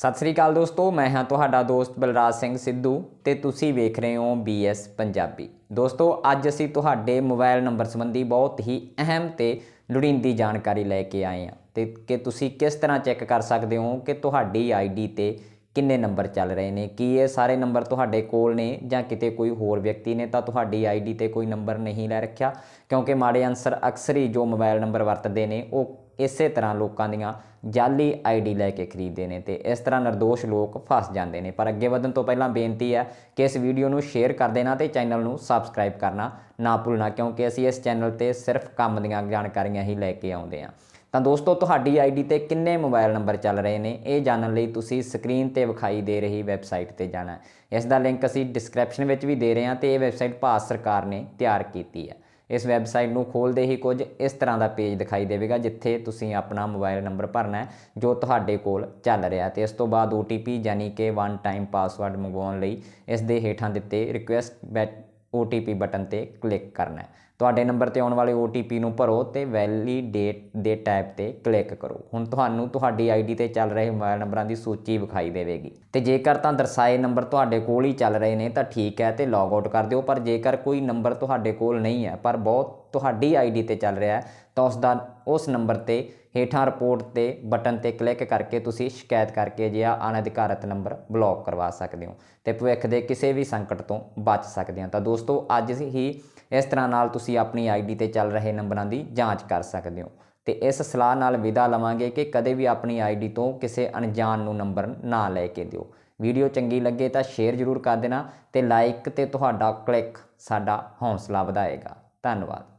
ਸਤਿ ਸ੍ਰੀ ਅਕਾਲ ਦੋਸਤੋ ਮੈਂ ਹਾਂ ਤੁਹਾਡਾ ਦੋਸਤ ਬਲਰਾਜ ਸਿੰਘ ਸਿੱਧੂ ਤੇ ਤੁਸੀਂ ਵੇਖ ਰਹੇ ਹੋ ਬੀਐਸ ਪੰਜਾਬੀ ਦੋਸਤੋ ਅੱਜ ਅਸੀਂ ਤੁਹਾਡੇ ਮੋਬਾਈਲ ਨੰਬਰ ਸੰਬੰਧੀ ਬਹੁਤ ਹੀ ਅਹਿਮ ਤੇ ਲੁੜੀਂਦੀ ਜਾਣਕਾਰੀ ਲੈ ਕੇ ਆਏ ਹਾਂ ਤੇ ਕਿ ਤੁਸੀਂ ਕਿਸ ਤਰ੍ਹਾਂ ਚੈੱਕ ਕਰ ਸਕਦੇ ਹੋ ਕਿ ਤੁਹਾਡੀ ਆਈਡੀ ਤੇ ਕਿੰਨੇ ਨੰਬਰ ਚੱਲ ਰਹੇ ਨੇ ਕੀ ਇਹ ਸਾਰੇ ਨੰਬਰ ਤੁਹਾਡੇ ਕੋਲ ਨੇ ਜਾਂ ਕਿਤੇ ਕੋਈ ਹੋਰ ਵਿਅਕਤੀ ਨੇ ਤਾਂ ਤੁਹਾਡੀ ਆਈਡੀ ਤੇ ਕੋਈ ਨੰਬਰ ਨਹੀਂ ਲੈ ਰੱਖਿਆ ਕਿਉਂਕਿ ਮਾੜੇ ਅਨਸਰ ਅਕਸਰ ਹੀ ਜੋ ਮੋਬਾਈਲ ਨੰਬਰ ਵਰਤਦੇ ਨੇ ਉਹ ਇਸੇ ਤਰ੍ਹਾਂ ਲੋਕਾਂ ਦੀਆਂ ਜਾਲੀ ਆਈਡੀ ਲੈ ਕੇ ਖਰੀਦਦੇ ਨੇ ਤੇ ਇਸ ਤਰ੍ਹਾਂ ਨਿਰਦੋਸ਼ ਲੋਕ ਫਸ ਜਾਂਦੇ ਨੇ ਪਰ ਅੱਗੇ ਵਧਣ ਤੋਂ ਪਹਿਲਾਂ ਬੇਨਤੀ ਹੈ ਕਿ ਇਸ ਵੀਡੀਓ ਨੂੰ ਸ਼ੇਅਰ ਕਰ ਦੇਣਾ ਤੇ ਚੈਨਲ ਨੂੰ ਸਬਸਕ੍ਰਾਈਬ ਕਰਨਾ ਨਾ ਭੁੱਲਣਾ ਕਿਉਂਕਿ ਅਸੀਂ ਇਸ ਚੈਨਲ ਤੇ ਸਿਰਫ ਕੰਮ ਦੀਆਂ ਜਾਣਕਾਰੀਆਂ ਹੀ ਲੈ ਕੇ ਆਉਂਦੇ ਹਾਂ ਤਾਂ ਦੋਸਤੋ ਤੁਹਾਡੀ ਆਈਡੀ ਤੇ ਕਿੰਨੇ ਮੋਬਾਈਲ ਨੰਬਰ ਚੱਲ ਰਹੇ ਨੇ ਇਹ ਜਾਣਨ ਲਈ ਤੁਸੀਂ ਸਕਰੀਨ ਤੇ ਵਿਖਾਈ ਦੇ ਰਹੀ ਵੈਬਸਾਈਟ ਤੇ ਜਾਣਾ ਇਸ ਦਾ ਲਿੰਕ ਅਸੀਂ ਡਿਸਕ੍ਰਿਪਸ਼ਨ ਵਿੱਚ ਵੀ ਦੇ ਰਹੇ ਹਾਂ ਤੇ ਇਹ ਵੈਬਸਾਈਟ ਭਾਰਤ ਸਰਕਾਰ ਨੇ ਤਿਆਰ ਕੀਤੀ ਹੈ ਇਸ ਵੈਬਸਾਈਟ ਨੂੰ ਖੋਲਦੇ ਹੀ ਕੁਝ ਇਸ ਤਰ੍ਹਾਂ ਦਾ ਪੇਜ ਦਿਖਾਈ ਦੇਵੇਗਾ ਜਿੱਥੇ ਤੁਸੀਂ ਆਪਣਾ ਮੋਬਾਈਲ ਨੰਬਰ ਭਰਨਾ ਜੋ ਤੁਹਾਡੇ ਕੋਲ ਚੱਲ ਰਿਹਾ ਤੇ ਇਸ ਤੋਂ ਬਾਅਦ OTP ਯਾਨੀ ਕਿ ਵਨ ਟਾਈਮ ਪਾਸਵਰਡ ਮੰਗਵਾਉਣ ਲਈ ਇਸ ਦੇ ਹੇਠਾਂ ਦਿੱਤੇ ਰਿਕੁਐਸਟ OTP ਬਟਨ ਤੇ ਕਲਿੱਕ ਕਰਨਾ ਹੈ ਤੁਹਾਡੇ ਨੰਬਰ ਤੇ ਆਉਣ ਵਾਲੇ OTP ਨੂੰ ਭਰੋ ਤੇ ਵੈਲੀਡੇਟ ਦੇ ਟੈਬ ਤੇ ਕਲਿੱਕ ਕਰੋ ਹੁਣ ਤੁਹਾਨੂੰ ਤੁਹਾਡੀ ID ਤੇ ਚੱਲ ਰਹੇ ਮੋਬਾਈਲ ਨੰਬਰਾਂ ਦੀ ਸੂਚੀ ਵਿਖਾਈ ਦੇਵੇਗੀ ਤੇ ਜੇਕਰ ਤਾਂ ਦਰਸਾਏ ਨੰਬਰ ਤੁਹਾਡੇ ਕੋਲ ਹੀ ਚੱਲ ਰਹੇ ਨੇ ਤਾਂ ਠੀਕ ਹੈ ਤੇ ਲੌਗ ਆਊਟ ਕਰ ਦਿਓ ਪਰ ਜੇਕਰ ਕੋਈ ਨੰਬਰ ਤੁਹਾਡੇ ਕੋਲ ਨਹੀਂ ਹੈ ਪਰ ਬਹੁਤ ਤੁਹਾਡੀ ID ਤੇ ਚੱਲ ਰਿਹਾ ਹੈ ਤਾਂ ਉਸ ਦਾ ਉਸ ਨੰਬਰ ਤੇ ਹੇਠਾਂ ਰਿਪੋਰਟ ਤੇ ਬਟਨ ਤੇ ਕਲਿੱਕ ਕਰਕੇ ਤੁਸੀਂ ਸ਼ਿਕਾਇਤ ਕਰਕੇ ਜਿਆ ਅਣਅਧਿਕਾਰਤ ਨੰਬਰ ਬਲੌਕ ਕਰਵਾ ਸਕਦੇ ਹੋ ਤੇ ਭਵਿੱਖ ਦੇ ਕਿਸੇ ਵੀ ਸੰਕਟ ਤੋਂ ਬਚ ਸਕਦੇ ਹੋ ਤਾਂ ਦੋਸਤੋ ਅੱਜ ਹੀ ਇਸ ਤਰ੍ਹਾਂ ਨਾਲ ਤੁਸੀਂ ਤੁਸੀਂ ਆਪਣੀ ਆਈਡੀ ਤੇ ਚੱਲ ਰਹੇ ਨੰਬਰਾਂ ਦੀ ਜਾਂਚ ਕਰ ਸਕਦੇ ਹੋ ਤੇ ਇਸ ਸਲਾਹ ਨਾਲ ਵਿਦਾ ਲਵਾਂਗੇ ਕਿ ਕਦੇ ਵੀ ਆਪਣੀ ਆਈਡੀ ਤੋਂ ਕਿਸੇ ਅਣਜਾਣ ਨੂੰ ਨੰਬਰ ਨਾ ਲੈ ਕੇ ਦਿਓ ਵੀਡੀਓ ਚੰਗੀ ਲੱਗੇ ਤਾਂ ਸ਼ੇਅਰ ਜ਼ਰੂਰ ਕਰ ਦੇਣਾ ਤੇ ਲਾਈਕ ਤੇ ਤੁਹਾਡਾ ਕਲਿੱਕ ਸਾਡਾ ਹੌਸਲਾ ਵਧਾਏਗਾ ਧੰਨਵਾਦ